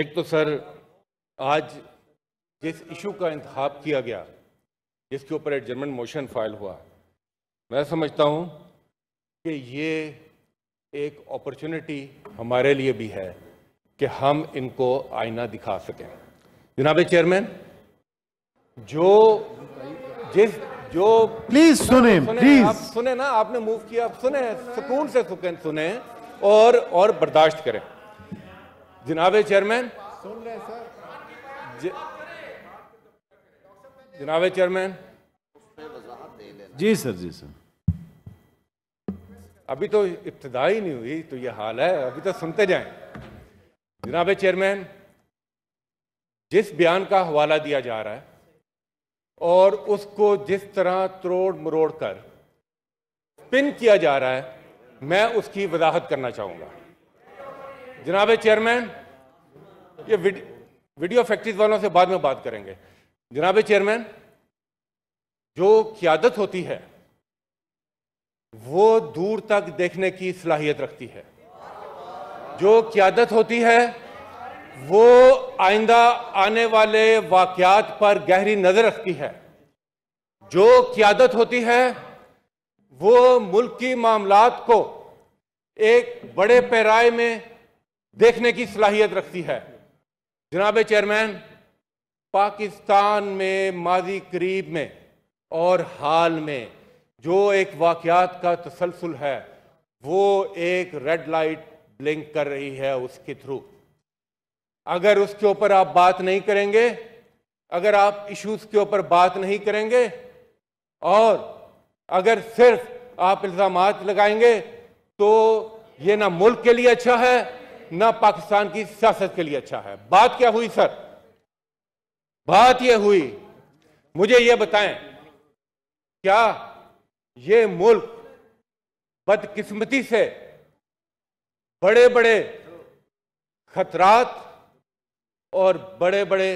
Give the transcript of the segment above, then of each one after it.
एक तो सर आज जिस इशू का इंतब किया गया जिसके ऊपर एडजमेंट मोशन फाइल हुआ मैं समझता हूँ कि ये एक अपॉर्चुनिटी हमारे लिए भी है कि हम इनको आईना दिखा सकें जनाब चेयरमैन जो जिस जो प्लीज सुने प्लीज आप सुने ना आपने मूव किया आप सुने सुकून से सुकून सुने और और बर्दाश्त करें जनाबे चेयरमैन सुन लें सर जनाबे चेयरमैन जी सर जी सर अभी तो इब्तदा ही नहीं हुई तो ये हाल है अभी तो सुनते जाएं जनाब चेयरमैन जिस बयान का हवाला दिया जा रहा है और उसको जिस तरह तोड़ मरोड़ कर पिन किया जा रहा है मैं उसकी वजाहत करना चाहूँगा जनाब चेयरमैन ये वीडियो फैक्ट्रीज वालों से बाद में बात करेंगे जनाब चेयरमैन जो क्यादत होती है वो दूर तक देखने की सलाहियत रखती है जो क्यादत होती है वो आइंदा आने वाले वाकयात पर गहरी नज़र रखती है जो क्यादत होती है वो मुल्क की मामलात को एक बड़े पैराए में देखने की सलाहियत रखती है जनाब चेयरमैन पाकिस्तान में माजी करीब में और हाल में जो एक वाकयात का तसलसल है वो एक रेड लाइट ब्लिंक कर रही है उसके थ्रू अगर उसके ऊपर आप बात नहीं करेंगे अगर आप इश्यूज के ऊपर बात नहीं करेंगे और अगर सिर्फ आप इल्ज़ाम लगाएंगे तो ये ना मुल्क के लिए अच्छा है ना पाकिस्तान की सियासत के लिए अच्छा है बात क्या हुई सर बात यह हुई मुझे यह बताएं क्या ये मुल्क बदकिस्मती से बड़े बड़े खतरात और बड़े बड़े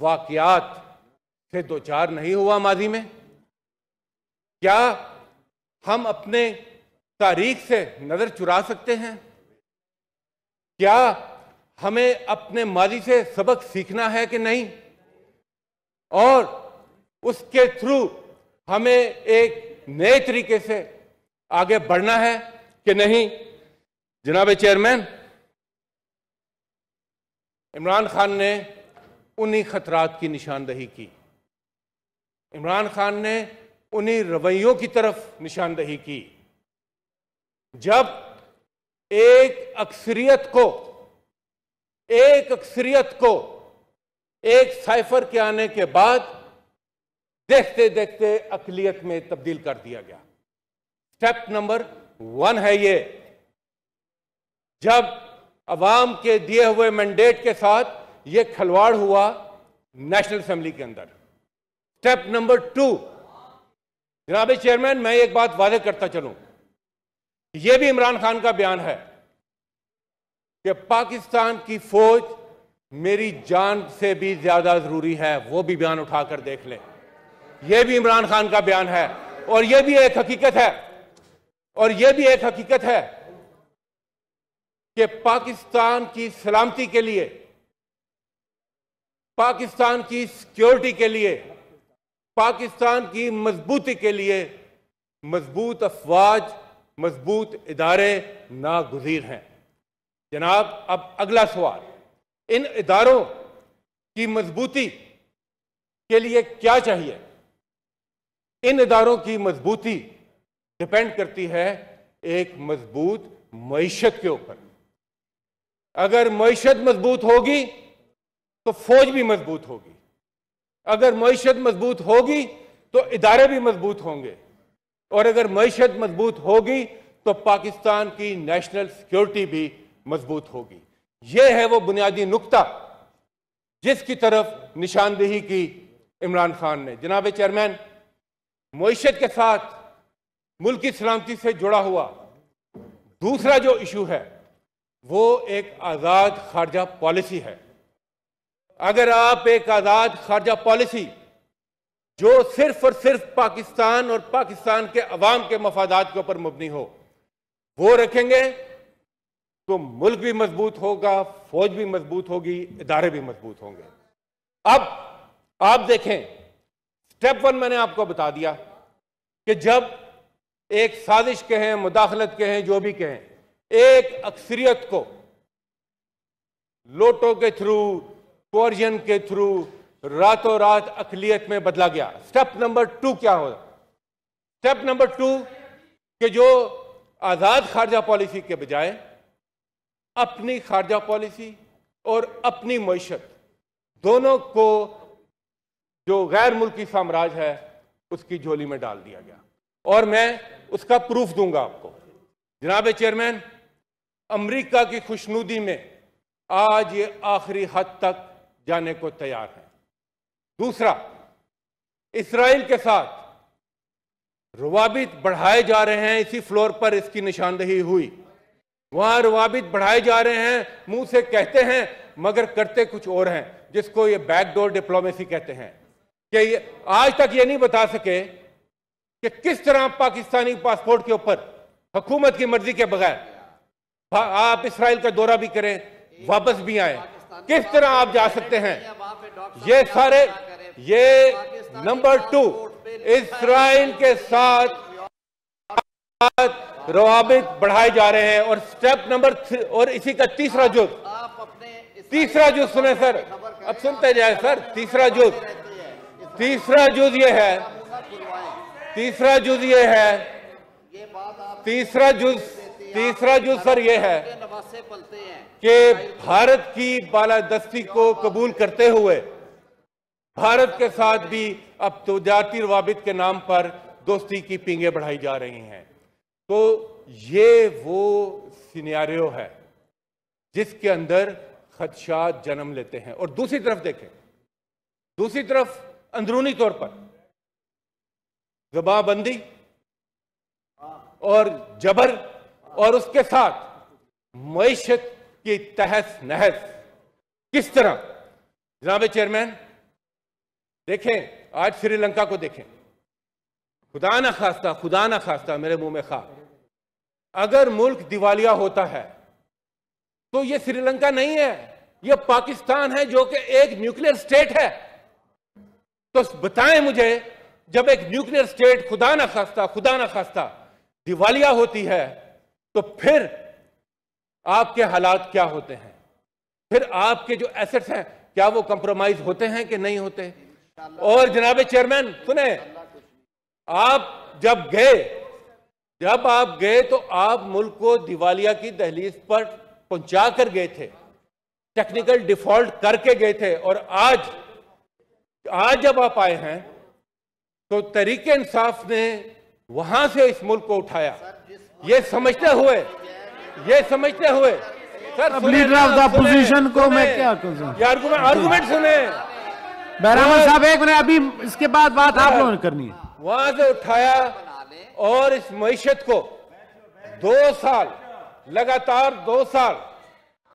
वाकियात से दो चार नहीं हुआ माजी में क्या हम अपने तारीख से नजर चुरा सकते हैं क्या हमें अपने माजी से सबक सीखना है कि नहीं और उसके थ्रू हमें एक नए तरीके से आगे बढ़ना है कि नहीं जनाब चेयरमैन इमरान खान ने उन्हीं खतरात की निशानदही की इमरान खान ने उन्हीं रवैयों की तरफ निशानदही की जब एक अक्सरियत को एक अक्सरियत को एक साइफर के आने के बाद देखते देखते अकलियत में तब्दील कर दिया गया स्टेप नंबर वन है ये जब अवाम के दिए हुए मैंडेट के साथ ये खलवाड़ हुआ नेशनल असेंबली के अंदर स्टेप नंबर टू जनाबे चेयरमैन मैं एक बात वादे करता चलूं यह भी इमरान खान का बयान है कि पाकिस्तान की फौज मेरी जान से भी ज्यादा जरूरी है वो भी बयान उठाकर देख ले यह भी इमरान खान का बयान है और यह भी एक हकीकत है और यह भी एक हकीकत है कि पाकिस्तान की सलामती के लिए पाकिस्तान की सिक्योरिटी के लिए पाकिस्तान की मजबूती के लिए मजबूत अफवाज मजबूत इदारे नागजीर हैं जनाब अब अगला सवाल इन इदारों की मजबूती के लिए क्या चाहिए इन इदारों की मजबूती डिपेंड करती है एक मजबूत मीशत के ऊपर अगर मीशत मजबूत होगी तो फौज भी मजबूत होगी अगर मीशत मजबूत होगी तो इदारे भी मजबूत होंगे और अगर मीशत मजबूत होगी तो पाकिस्तान की नेशनल सिक्योरिटी भी मजबूत होगी यह है वो बुनियादी नुकता जिसकी तरफ निशानदेही की इमरान खान ने जनाब चेयरमैन मीशत के साथ मुल्क की सलामती से जुड़ा हुआ दूसरा जो इशू है वो एक आज़ाद खारजा पॉलिसी है अगर आप एक आज़ाद खारजा पॉलिसी जो सिर्फ और सिर्फ पाकिस्तान और पाकिस्तान के अवाम के मफादात के ऊपर मुबनी हो वो रखेंगे तो मुल्क भी मजबूत होगा फौज भी मजबूत होगी इदारे भी मजबूत होंगे अब आप देखें स्टेप वन मैंने आपको बता दिया कि जब एक साजिश के हैं मुदाखलत के हैं जो भी कहें एक अक्सरियत को लोटो के थ्रू कोरियन के थ्रू रातों रात अकलियत में बदला गया स्टेप नंबर टू क्या हो स्टेप नंबर टू कि जो आज़ाद खारजा पॉलिसी के बजाय अपनी खारजा पॉलिसी और अपनी मीशत दोनों को जो गैर मुल्की साम्राज्य है उसकी झोली में डाल दिया गया और मैं उसका प्रूफ दूंगा आपको जनाब चेयरमैन अमेरिका की खुशनुदी में आज ये आखिरी हद तक जाने को तैयार है दूसरा इसराइल के साथ रवाबित बढ़ाए जा रहे हैं इसी फ्लोर पर इसकी निशानदेही हुई वहां रवाबित बढ़ाए जा रहे हैं मुंह से कहते हैं मगर करते कुछ और हैं जिसको ये बैकडोर डिप्लोमेसी कहते हैं कि ये आज तक ये नहीं बता सके कि किस तरह पाकिस्तानी पासपोर्ट के ऊपर हुकूमत की मर्जी के बगैर आप इसराइल का दौरा भी करें वापस भी आए किस तरह आप जा सकते हैं ये सारे ये नंबर टू इसराइल के साथ रवाबित बढ़ाए जा रहे हैं और स्टेप नंबर और इसी का तीसरा जुज तीसरा जुज सुने सर अब सुनते जाए सर तीसरा जुज तीसरा जुज ये है तीसरा जुज ये है तीसरा जुज तीसरा जुज सर ये है कि भारत की बालादस्ती को कबूल करते हुए भारत के साथ भी अब तो जाति रवाबित के नाम पर दोस्ती की पींगे बढ़ाई जा रही हैं तो ये वो सिनेरियो है जिसके अंदर खदशा जन्म लेते हैं और दूसरी तरफ देखें दूसरी तरफ अंदरूनी तौर पर जबाबंदी और जबर और उसके साथ मीशत की तहस नहस किस तरह जनाब चेयरमैन देखें आज श्रीलंका को देखें खुदा ना खास्ता खुदा ना खास्ता मेरे मुंह में खा अगर मुल्क दिवालिया होता है तो यह श्रीलंका नहीं है यह पाकिस्तान है जो कि एक न्यूक्लियर स्टेट है तो बताएं मुझे जब एक न्यूक्लियर स्टेट खुदा ना खास्ता खुदा ना खास्ता दिवालिया होती है तो फिर आपके हालात क्या होते हैं फिर आपके जो एसेट्स हैं क्या वो कंप्रोमाइज होते हैं कि नहीं होते और जनाब चेयरमैन सुने आप जब गए जब आप गए तो आप मुल्क को दिवालिया की दहलीज पर पहुंचा कर गए थे टेक्निकल डिफॉल्ट करके गए थे और आज आज जब आप आए हैं तो तरीके इंसाफ ने वहां से इस मुल्क को उठाया ये समझते हुए ये समझते हुए sir leader of the opposition को मैं क्या आर्गूमेंट सुने बहरा साहब एक मिनट अभी इसके बाद बात आप हाँ। लोगों ने करनी है वहां से उठाया और इस मीशत को दो साल लगातार दो साल